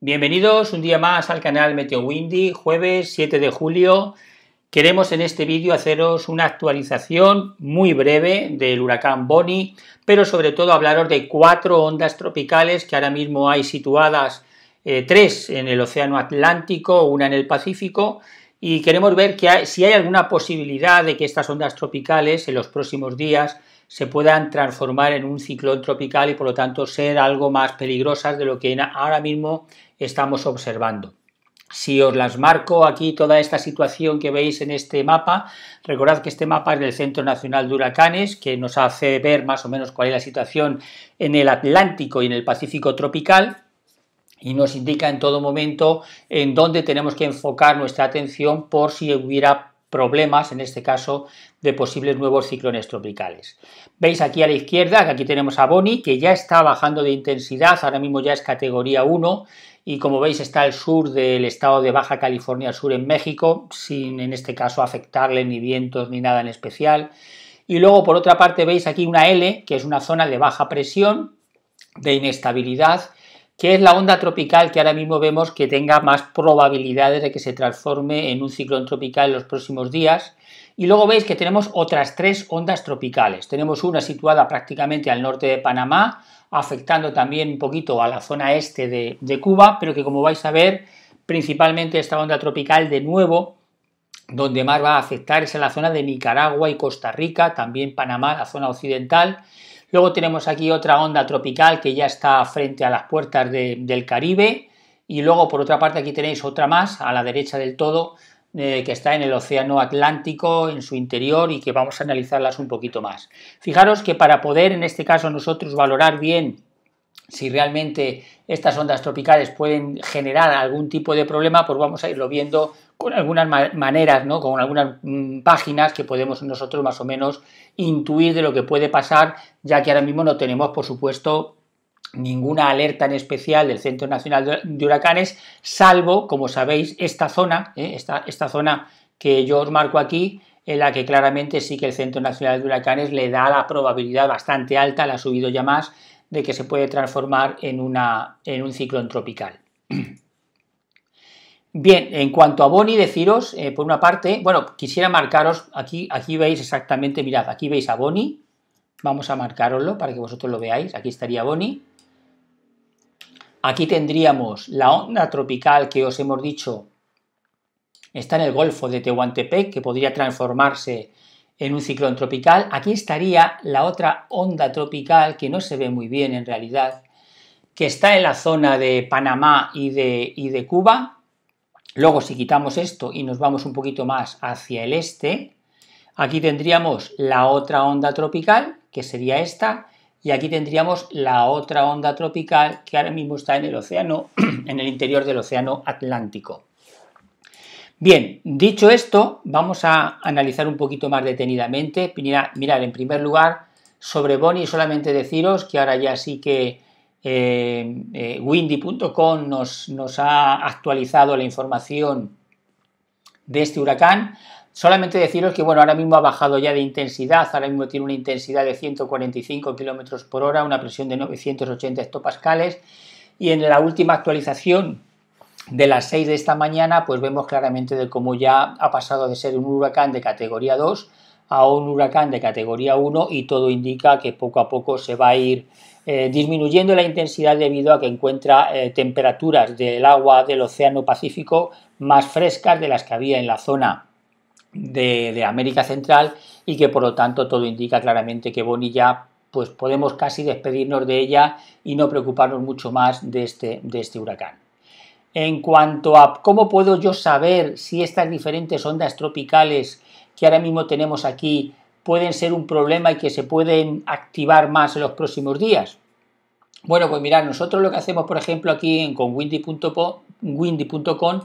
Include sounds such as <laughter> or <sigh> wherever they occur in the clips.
Bienvenidos un día más al canal Meteo Windy, jueves 7 de julio. Queremos en este vídeo haceros una actualización muy breve del huracán Bonnie, pero sobre todo hablaros de cuatro ondas tropicales que ahora mismo hay situadas, eh, tres en el Océano Atlántico, una en el Pacífico, y queremos ver que si hay alguna posibilidad de que estas ondas tropicales en los próximos días se puedan transformar en un ciclón tropical y por lo tanto ser algo más peligrosas de lo que ahora mismo estamos observando. Si os las marco aquí toda esta situación que veis en este mapa, recordad que este mapa es del Centro Nacional de Huracanes, que nos hace ver más o menos cuál es la situación en el Atlántico y en el Pacífico tropical, y nos indica en todo momento en dónde tenemos que enfocar nuestra atención por si hubiera problemas, en este caso, de posibles nuevos ciclones tropicales. Veis aquí a la izquierda que aquí tenemos a Bonnie, que ya está bajando de intensidad, ahora mismo ya es categoría 1 y como veis está al sur del estado de Baja California Sur en México, sin en este caso afectarle ni vientos ni nada en especial. Y luego por otra parte veis aquí una L, que es una zona de baja presión, de inestabilidad, que es la onda tropical que ahora mismo vemos que tenga más probabilidades de que se transforme en un ciclón tropical en los próximos días. Y luego veis que tenemos otras tres ondas tropicales. Tenemos una situada prácticamente al norte de Panamá, afectando también un poquito a la zona este de, Cuba, pero que como vais a ver, principalmente esta onda tropical de nuevo, donde más va a afectar es en la zona de Nicaragua y Costa Rica, también Panamá, la zona occidental, Luego tenemos aquí otra onda tropical que ya está frente a las puertas del Caribe. Y luego, por otra parte, aquí tenéis otra más a la derecha del todo eh, que está en el Océano Atlántico, en su interior y que vamos a analizarlas un poquito más. Fijaros que para poder, en este caso, nosotros valorar bien si realmente estas ondas tropicales pueden generar algún tipo de problema, pues vamos a irlo viendo con algunas maneras, ¿no? con algunas mm, páginas que podemos nosotros más o menos intuir de lo que puede pasar, ya que ahora mismo no tenemos, por supuesto, ninguna alerta en especial del Centro Nacional de Huracanes, salvo, como sabéis, esta zona, ¿eh? esta, zona que yo os marco aquí, en la que claramente sí que el Centro Nacional de Huracanes le da la probabilidad bastante alta, la ha subido ya más, de que se puede transformar en, una, en un ciclón tropical. Bien, en cuanto a Boni, deciros, eh, por una parte, bueno, quisiera marcaros, aquí, aquí veis exactamente, mirad, aquí veis a Boni, vamos a marcaroslo para que vosotros lo veáis, aquí estaría Boni, aquí tendríamos la onda tropical que os hemos dicho está en el Golfo de Tehuantepec, que podría transformarse en un ciclón tropical, aquí estaría la otra onda tropical que no se ve muy bien en realidad, que está en la zona de Panamá y de, y de Cuba, Luego, si quitamos esto y nos vamos un poquito más hacia el este, aquí tendríamos la otra onda tropical, que sería esta, y aquí tendríamos la otra onda tropical que ahora mismo está en el océano, <clears throat> en el interior del océano Atlántico. Bien, dicho esto, vamos a analizar un poquito más detenidamente. Mirad, en primer lugar, sobre Bonnie solamente deciros que ahora ya sí que eh, eh, windy.com nos, ha actualizado la información de este huracán. Solamente deciros que bueno, ahora mismo ha bajado ya de intensidad, ahora mismo tiene una intensidad de 145 km por hora, una presión de 980 hectopascales. Y en la última actualización de las 6 de esta mañana, pues vemos claramente de cómo ya ha pasado de ser un huracán de categoría 2 a un huracán de categoría 1 y todo indica que poco a poco se va a ir eh, disminuyendo la intensidad debido a que encuentra eh, temperaturas del agua del Océano Pacífico más frescas de las que había en la zona de, América Central y que por lo tanto todo indica claramente que Boni ya pues podemos casi despedirnos de ella y no preocuparnos mucho más de este, de este huracán. En cuanto a cómo puedo yo saber si estas diferentes ondas tropicales que ahora mismo tenemos aquí pueden ser un problema y que se pueden activar más en los próximos días? Bueno, pues mirad, nosotros lo que hacemos, por ejemplo, aquí en, con windy.com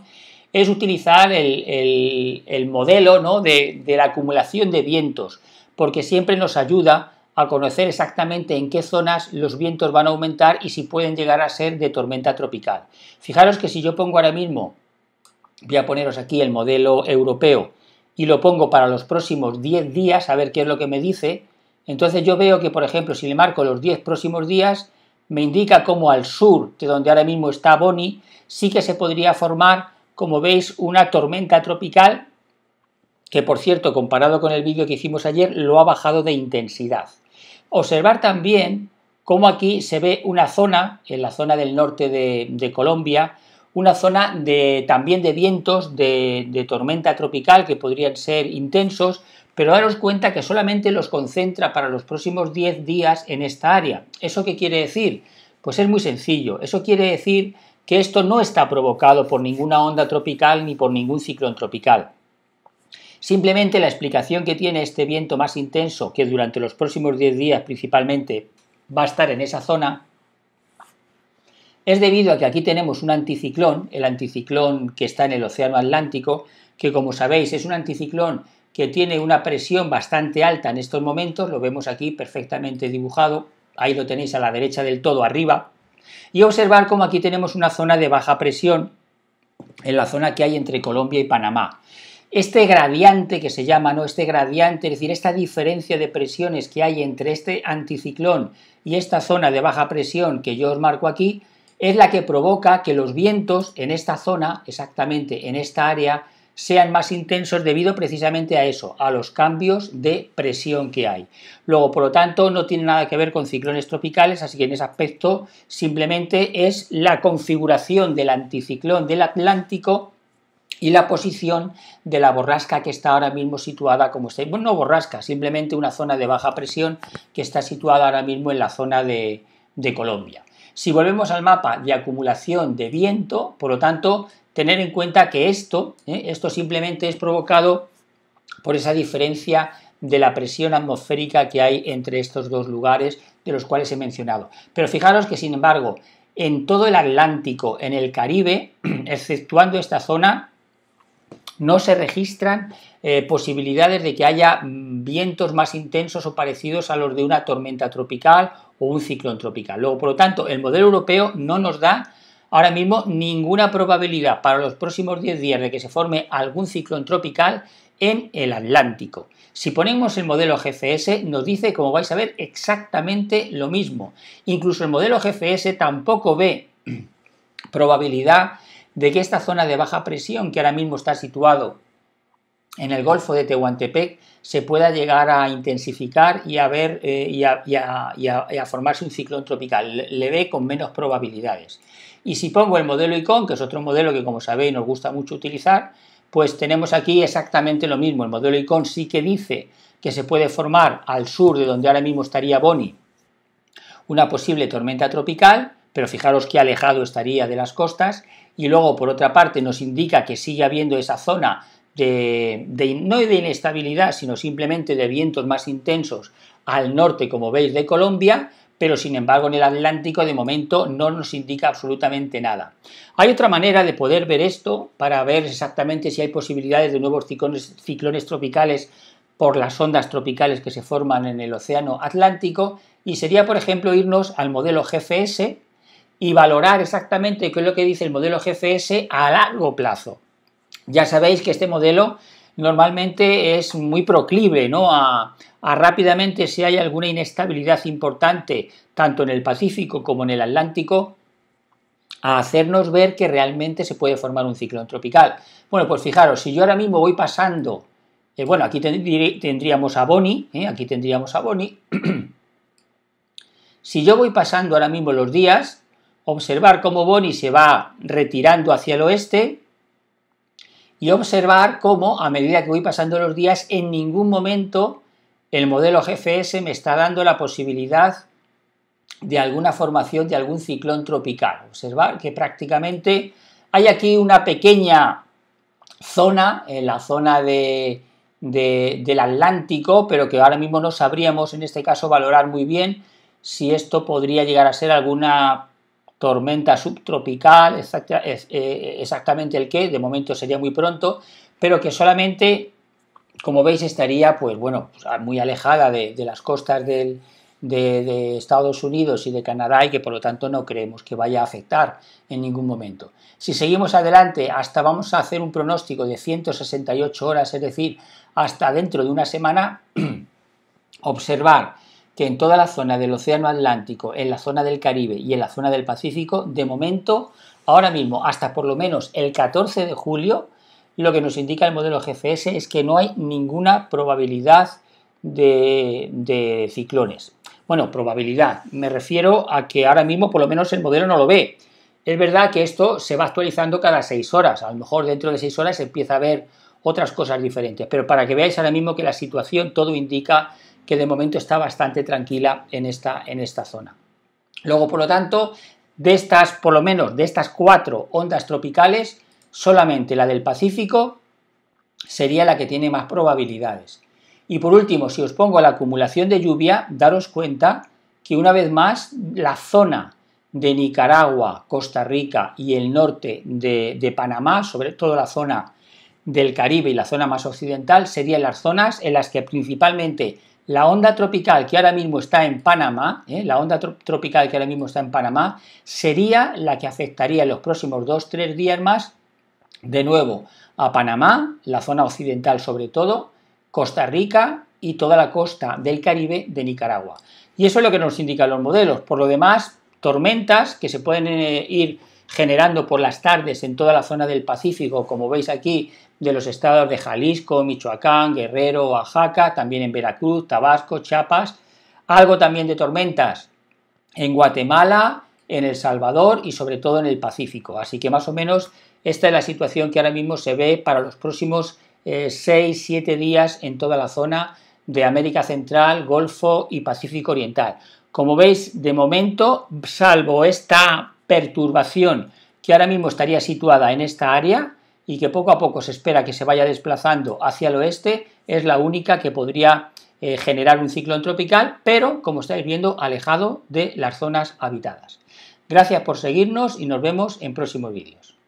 es utilizar el, modelo de, de la acumulación de vientos, porque siempre nos ayuda a conocer exactamente en qué zonas los vientos van a aumentar y si pueden llegar a ser de tormenta tropical. Fijaros que si yo pongo ahora mismo, voy a poneros aquí el modelo europeo, y lo pongo para los próximos 10 días a ver qué es lo que me dice, entonces yo veo que, por ejemplo, si le marco los 10 próximos días, me indica como al sur, de donde ahora mismo está Boni, sí que se podría formar, como veis, una tormenta tropical, que por cierto, comparado con el vídeo que hicimos ayer, lo ha bajado de intensidad. Observar también cómo aquí se ve una zona, en la zona del norte de Colombia, una zona de, también de vientos de, de tormenta tropical que podrían ser intensos, pero daros cuenta que solamente los concentra para los próximos 10 días en esta área. ¿Eso qué quiere decir? Pues es muy sencillo, eso quiere decir que esto no está provocado por ninguna onda tropical ni por ningún ciclón tropical. Simplemente la explicación que tiene este viento más intenso, que durante los próximos 10 días principalmente va a estar en esa zona, es debido a que aquí tenemos un anticiclón, el anticiclón que está en el Océano Atlántico, que como sabéis es un anticiclón que tiene una presión bastante alta en estos momentos, lo vemos aquí perfectamente dibujado, ahí lo tenéis a la derecha del todo arriba, y observar cómo aquí tenemos una zona de baja presión en la zona que hay entre Colombia y Panamá. Este gradiente que se llama, ¿no? Este gradiente, es decir, esta diferencia de presiones que hay entre este anticiclón y esta zona de baja presión que yo os marco aquí, es la que provoca que los vientos en esta zona, exactamente en esta área, sean más intensos debido precisamente a eso, a los cambios de presión que hay. Luego, por lo tanto, no tiene nada que ver con ciclones tropicales, así que en ese aspecto simplemente es la configuración del anticiclón del Atlántico y la posición de la borrasca que está ahora mismo situada, como está, bueno, no borrasca, simplemente una zona de baja presión que está situada ahora mismo en la zona de, de Colombia. Si volvemos al mapa de acumulación de viento, por lo tanto, tener en cuenta que esto, ¿eh? esto simplemente es provocado por esa diferencia de la presión atmosférica que hay entre estos dos lugares de los cuales he mencionado. Pero fijaros que, sin embargo, en todo el Atlántico, en el Caribe, <clears throat> exceptuando esta zona, no se registran eh, posibilidades de que haya mm, vientos más intensos o parecidos a los de una tormenta tropical o un ciclón tropical. Luego, por lo tanto, el modelo europeo no nos da ahora mismo ninguna probabilidad para los próximos 10 días de que se forme algún ciclón tropical en el Atlántico. Si ponemos el modelo GFS nos dice, como vais a ver, exactamente lo mismo. Incluso el modelo GFS tampoco ve <clears throat> probabilidad de que esta zona de baja presión, que ahora mismo está situado en el Golfo de Tehuantepec, se pueda llegar a intensificar y a, ver, eh, y, a, formarse un ciclón tropical. Le, le ve con menos probabilidades. Y si pongo el modelo ICON, que es otro modelo que como sabéis nos gusta mucho utilizar, pues tenemos aquí exactamente lo mismo. El modelo ICON sí que dice que se puede formar al sur de donde ahora mismo estaría Boni una posible tormenta tropical, pero fijaros qué alejado estaría de las costas. Y luego, por otra parte, nos indica que sigue habiendo esa zona de, no de inestabilidad, sino simplemente de vientos más intensos al norte, como veis, de Colombia, pero sin embargo en el Atlántico de momento no nos indica absolutamente nada. Hay otra manera de poder ver esto para ver exactamente si hay posibilidades de nuevos ciclones, ciclones tropicales por las ondas tropicales que se forman en el Océano Atlántico y sería, por ejemplo, irnos al modelo GFS, y valorar exactamente qué es lo que dice el modelo GFS a largo plazo. Ya sabéis que este modelo normalmente es muy proclive ¿no? a, rápidamente si hay alguna inestabilidad importante, tanto en el Pacífico como en el Atlántico, a hacernos ver que realmente se puede formar un ciclón tropical. Bueno, pues fijaros, si yo ahora mismo voy pasando, eh, bueno, ¿eh? aquí tendríamos a Boni, aquí tendríamos a Boni, si yo voy pasando ahora mismo los días, observar cómo Bonnie se va retirando hacia el oeste y observar cómo a medida que voy pasando los días en ningún momento el modelo GFS me está dando la posibilidad de alguna formación de algún ciclón tropical. Observar que prácticamente hay aquí una pequeña zona, en la zona del Atlántico, pero que ahora mismo no sabríamos en este caso valorar muy bien si esto podría llegar a ser alguna tormenta subtropical, eh, eh, exactamente el que, de momento sería muy pronto, pero que solamente, como veis, estaría, pues bueno, pues, muy alejada de, las costas de, de, Estados Unidos y de Canadá y que por lo tanto no creemos que vaya a afectar en ningún momento. Si seguimos adelante, hasta vamos a hacer un pronóstico de 168 horas, es decir, hasta dentro de una semana, <clears throat> observar que en toda la zona del Océano Atlántico, en la zona del Caribe y en la zona del Pacífico, de momento, ahora mismo, hasta por lo menos el 14 de julio, lo que nos indica el modelo GFS es que no hay ninguna probabilidad de, ciclones. Bueno, probabilidad, me refiero a que ahora mismo por lo menos el modelo no lo ve. Es verdad que esto se va actualizando cada seis horas, a lo mejor dentro de seis horas se empieza a ver otras cosas diferentes, pero para que veáis ahora mismo que la situación todo indica que de momento está bastante tranquila en esta, en esta zona. Luego, por lo tanto, de estas, por lo menos de estas cuatro ondas tropicales, solamente la del Pacífico sería la que tiene más probabilidades. Y por último, si os pongo la acumulación de lluvia, daros cuenta que una vez más la zona de Nicaragua, Costa Rica y el norte de, de Panamá, sobre todo la zona del Caribe y la zona más occidental, serían las zonas en las que principalmente la onda tropical que ahora mismo está en Panamá, ¿eh? la onda tropical que ahora mismo está en Panamá, sería la que afectaría en los próximos 2 tres días más, de nuevo, a Panamá, la zona occidental sobre todo, Costa Rica y toda la costa del Caribe de Nicaragua. Y eso es lo que nos indican los modelos. Por lo demás, tormentas que se pueden eh, ir generando por las tardes en toda la zona del Pacífico, como veis aquí, de los estados de Jalisco, Michoacán, Guerrero, Oaxaca, también en Veracruz, Tabasco, Chiapas, algo también de tormentas en Guatemala, en El Salvador y sobre todo en el Pacífico. Así que más o menos esta es la situación que ahora mismo se ve para los próximos 6-7 eh, días en toda la zona de América Central, Golfo y Pacífico Oriental. Como veis, de momento, salvo esta perturbación que ahora mismo estaría situada en esta área y que poco a poco se espera que se vaya desplazando hacia el oeste, es la única que podría eh, generar un ciclón tropical, pero como estáis viendo, alejado de las zonas habitadas. Gracias por seguirnos y nos vemos en próximos vídeos.